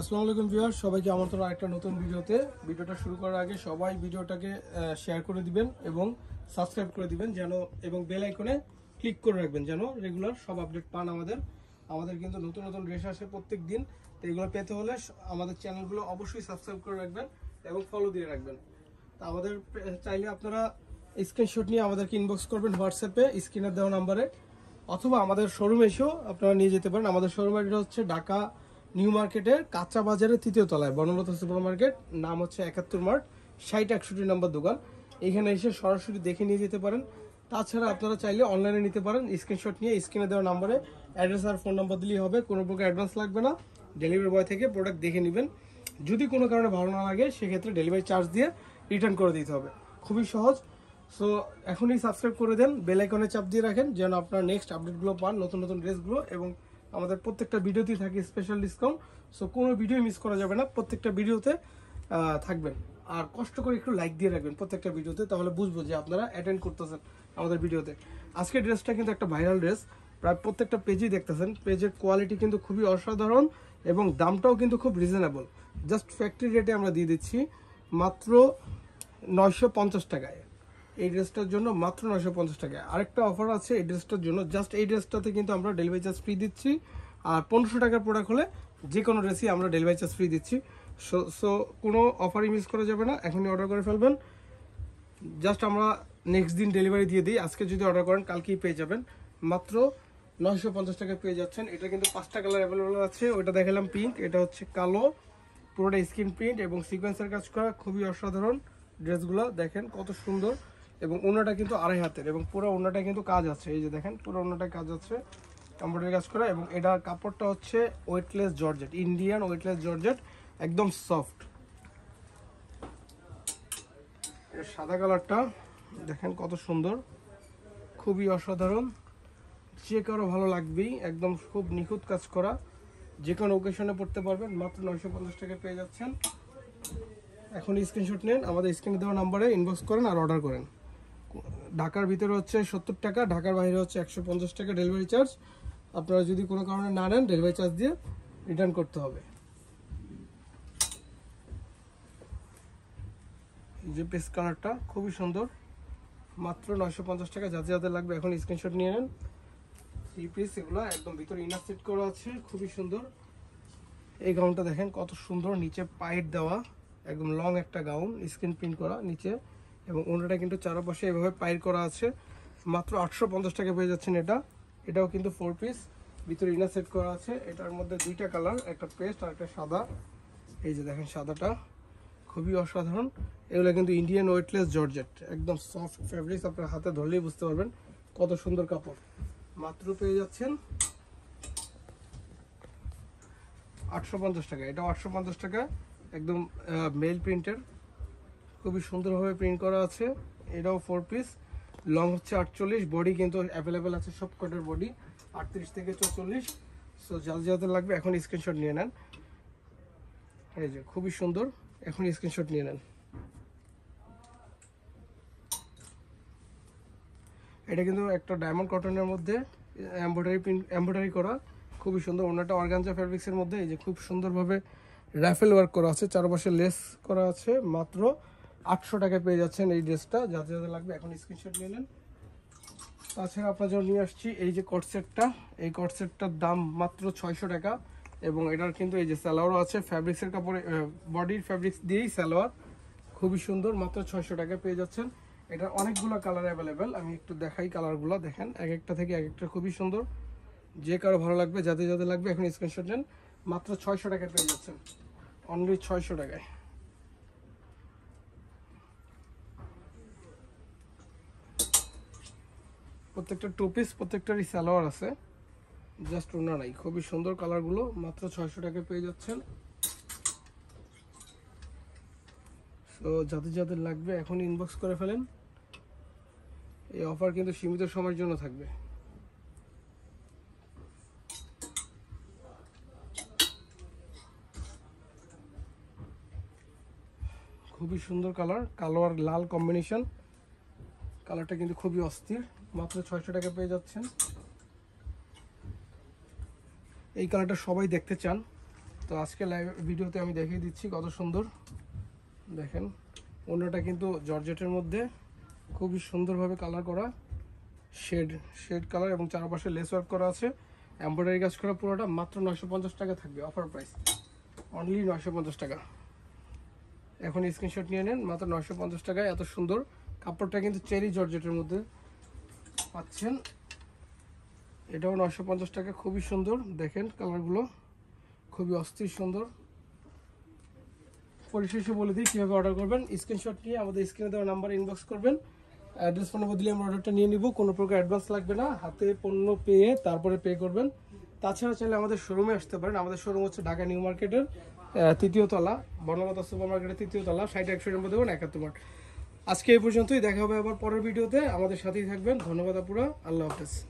আসসালামু আলাইকুম ভিউয়ার সবাইকে আমন্ত্রণ আরেকটা নতুন ভিডিওতে ভিডিওটা শুরু করার আগে সবাই ভিডিওটাকে শেয়ার করে দিবেন এবং সাবস্ক্রাইব করে দিবেন যেন এবং বেল আইকনে ক্লিক করে রাখবেন যেন রেগুলার সব আপডেট পান আমাদের আমাদের কিন্তু নতুন নতুন ড্রেস আসে প্রত্যেক দিন তো এগুলো পেতে হলে আমাদের চ্যানেলগুলো অবশ্যই সাবস্ক্রাইব করে রাখবেন এবং ফলো দিয়ে রাখবেন তো আমাদের চাইলে আপনারা স্ক্রিনশট নিয়ে আমাদেরকে ইনবক্স করবেন হোয়াটসঅ্যাপে স্ক্রিনের দেওয়া নাম্বারে অথবা আমাদের শোরুমে এসেও আপনারা নিয়ে যেতে পারেন আমাদের শোরুম অ্যাড্রেস হচ্ছে ঢাকা নিউ মার্কেটের কাঁচা বাজারের তৃতীয় তলায় বনলতা সুপার মার্কেট নাম হচ্ছে একাত্তর মার্ট ষাট একষট্টি নম্বর দোকান এখানে এসে সরাসরি দেখে নিয়ে যেতে পারেন তাছাড়া আপনারা চাইলে অনলাইনে নিতে পারেন স্ক্রিনশট নিয়ে স্ক্রিনে দেওয়া নম্বরে অ্যাড্রেস আর ফোন নম্বর দিলেই হবে কোনো প্রকার অ্যাডভান্স লাগবে না ডেলিভারি বয় থেকে প্রোডাক্ট দেখে নেবেন যদি কোনো কারণে ভালো না লাগে সেক্ষেত্রে ডেলিভারি চার্জ দিয়ে রিটার্ন করে দিতে হবে খুবই সহজ সো এখনই সাবস্ক্রাইব করে দেন বেলাইকনে চাপ দিয়ে রাখেন যেন আপনার নেক্সট আপডেটগুলো পান নতুন নতুন ড্রেসগুলো এবং আমাদের প্রত্যেকটা ভিডিওতেই থাকে স্পেশাল ডিসকাউন্ট সো কোনো ভিডিও মিস করা যাবে না প্রত্যেকটা ভিডিওতে থাকবেন আর কষ্ট করে একটু লাইক দিয়ে রাখবেন প্রত্যেকটা ভিডিওতে তাহলে বুঝবো যে আপনারা অ্যাটেন্ড করতেছেন আমাদের ভিডিওতে আজকের ড্রেসটা কিন্তু একটা ভাইরাল ড্রেস প্রায় প্রত্যেকটা পেজেই দেখতেছেন পেজের কোয়ালিটি কিন্তু খুবই অসাধারণ এবং দামটাও কিন্তু খুব রিজনেবল জাস্ট ফ্যাক্টরি রেটে আমরা দিয়ে দিচ্ছি মাত্র নয়শো টাকায় এই ড্রেসটার জন্য মাত্র নয়শো পঞ্চাশ টাকা আরেকটা অফার আছে এই ড্রেসটার জন্য জাস্ট এই ড্রেসটাতে কিন্তু আমরা ডেলিভারি চার্জ ফ্রি দিচ্ছি আর পনেরোশো টাকার প্রোডাক্ট হলে যে কোনো ড্রেসই আমরা ডেলিভারি চার্জ ফ্রি দিচ্ছি সো সো কোনো অফারই মিস করা যাবে না এখনই অর্ডার করে ফেলবেন জাস্ট আমরা নেক্সট দিন ডেলিভারি দিয়ে দিই আজকে যদি অর্ডার করেন কালকেই পেয়ে যাবেন মাত্র নয়শো পঞ্চাশ টাকা পেয়ে যাচ্ছেন এটা কিন্তু পাঁচটা কালার অ্যাভেলেবেল আছে ওটা দেখালাম পিঙ্ক এটা হচ্ছে কালো পুরোটা স্কিন প্রিন্ট এবং সিকোয়েন্সের কাজ করা খুবই অসাধারণ ড্রেসগুলো দেখেন কত সুন্দর এবং ওনাটা কিন্তু আড়াই হাতের এবং পুরো ওনাটা কিন্তু কাজ আছে এই যে দেখেন পুরো ওনাটা কাজ আছে কম্পিউটার কাজ করা এবং এটা কাপড়টা হচ্ছে weightless georgette Indian weightless georgette একদম সফট সাদা কালারটা দেখেন কত সুন্দর খুবই অসাধারণ যে কারো ভালো লাগবেই একদম খুব নিখুঁত কাজ করা যে কোনো ওকেশনে পড়তে পারবেন মাত্র নয়শো পঞ্চাশ টাকা পেয়ে যাচ্ছেন এখন স্ক্রিনশট নেন আমাদের স্ক্রিনে দেওয়া নাম্বারে ইনবক্স করেন আর অর্ডার করেন ঢাকার ভিতরে হচ্ছে সত্তর টাকা ঢাকার বাইরে হচ্ছে একশো পঞ্চাশ টাকা ডেলিভারি চার্জ আপনারা যদি কোনো কারণে না নেন ডেলিভারি চার্জ দিয়ে রিটার্ন করতে হবে যে পেস কালারটা খুবই সুন্দর মাত্র নয়শো পঞ্চাশ টাকা যাতে যাতে লাগবে এখন স্ক্রিনশট নিয়ে নেন থ্রি পিস এগুলো একদম ভিতরে ইনার সেট করা আছে খুবই সুন্দর এই গাউনটা দেখেন কত সুন্দর নিচে পাইট দেওয়া একদম লং একটা গাউন স্ক্রিন প্রিন্ট করা নিচে এবং ওনাটা কিন্তু চারপাশে এভাবে পাইর করা আছে মাত্র আটশো পঞ্চাশ টাকা পেয়ে যাচ্ছেন এটা এটাও কিন্তু ফোর পিস ভিতরে ইনার সেট করা আছে এটার মধ্যে দুইটা কালার একটা পেস্ট আর একটা সাদা এই যে দেখেন সাদাটা খুবই অসাধারণ এগুলো কিন্তু ইন্ডিয়ান ওয়েটলেস জর্জেট একদম সফট ফেব্রিক্স আপনার হাতে ধরলেই বুঝতে পারবেন কত সুন্দর কাপড় মাত্র পেয়ে যাচ্ছেন আটশো টাকা এটাও আটশো টাকা একদম মেল প্রিন্টের খুবই সুন্দরভাবে প্রিন্ট করা আছে এটাও ফোর পিস লং হচ্ছে আটচল্লিশ বডি কিন্তু অ্যাভেলেবেল আছে সব কটার বডি আটত্রিশ থেকে চৌচল্লিশ সো যাদের যাদের লাগবে এখন স্ক্রিনশট নিয়ে নেন এই যে খুবই সুন্দর এখন স্ক্রিনশট নিয়ে নেন এটা কিন্তু একটা ডায়মন্ড কটনের মধ্যে এম্ব্রয়ডারি প্রিন্ট এম্ব্রয়ডারি করা খুবই সুন্দর একটা অর্গানজা ফ্যাব্রিক্সের মধ্যে এই যে খুব সুন্দরভাবে র্যাফেল ওয়ার্ক করা আছে চারপাশে লেস করা আছে মাত্র আটশো টাকায় পেয়ে যাচ্ছেন এই ড্রেসটা যাতে যাতে লাগবে এখন স্ক্রিনশট নিয়ে নেন তাছাড়া আপনার জন্য নিয়ে আসছি এই যে কটসেটটা এই কটসেটটার দাম মাত্র ছয়শো টাকা এবং এটার কিন্তু এই যে স্যালোয়ারও আছে ফ্যাব্রিক্সের কাপড়ে বডির ফ্যাব্রিক্স দিয়েই স্যালোয়ার খুবই সুন্দর মাত্র ছয়শো টাকায় পেয়ে যাচ্ছেন এটা অনেকগুলো কালার অ্যাভেলেবেল আমি একটু দেখাই কালারগুলো দেখেন এক একটা থেকে এক একটা খুবই সুন্দর যে কারো ভালো লাগবে যাতে যাতে লাগবে এখন স্ক্রিনশট নেন মাত্র ছয়শো টাকায় পেয়ে যাচ্ছেন অনলি ছয়শো টাকায় প্রত্যেকটা টু পিস প্রত্যেকটারই সালোয়ার আছে জাস্ট ওনারাই নাই খুবই সুন্দর কালারগুলো মাত্র ছয়শো টাকা পেয়ে যাচ্ছেন তো যাদের যাদের লাগবে এখন ইনবক্স করে ফেলেন এই অফার কিন্তু সীমিত সময়ের জন্য থাকবে খুবই সুন্দর কালার কালো আর লাল কম্বিনেশন কালারটা কিন্তু খুবই অস্থির মাত্র ছয়শো টাকা পেয়ে যাচ্ছেন এই কালারটা সবাই দেখতে চান তো আজকে লাইভ ভিডিওতে আমি দেখিয়ে দিচ্ছি কত সুন্দর দেখেন অন্যটা কিন্তু জর্জেটের মধ্যে খুবই সুন্দরভাবে কালার করা শেড শেড কালার এবং চারপাশে লেস ওয়ার্ক করা আছে এম্ব্রয়ডারি কাজ করা পুরোটা মাত্র নশো টাকা থাকবে অফার প্রাইস অনলি নশো টাকা এখন স্ক্রিনশট নিয়ে নেন মাত্র নশো টাকায় এত সুন্দর কাপড়টা কিন্তু চেরি জর্জেটের মধ্যে পাচ্ছেন এটাও নশো পঞ্চাশ টাকা খুবই সুন্দর দেখেন কালারগুলো খুবই অস্থির সুন্দর পরিশেষে বলে দিই কীভাবে অর্ডার করবেন স্ক্রিনশট নিয়ে আমাদের স্ক্রিনে দেওয়া নাম্বার ইনবক্স করবেন অ্যাড্রেস পণ্য বদলে আমরা অর্ডারটা নিয়ে নিব কোনো প্রকার অ্যাডভান্স লাগবে না হাতে পণ্য পেয়ে তারপরে পে করবেন তাছাড়া চাইলে আমাদের শোরুমে আসতে পারেন আমাদের শোরুম হচ্ছে ঢাকা নিউ মার্কেটের তৃতীয় তলা বর্ণমাতা সুপার মার্কেটের তৃতীয় তলা ষাট একশো নম্বর দেবেন একাত্তর মার্কেট আজকে এই পর্যন্তই দেখা হবে আবার পরের ভিডিওতে আমাদের সাথেই থাকবেন ধন্যবাদ আপুরা আল্লাহ হাফেজ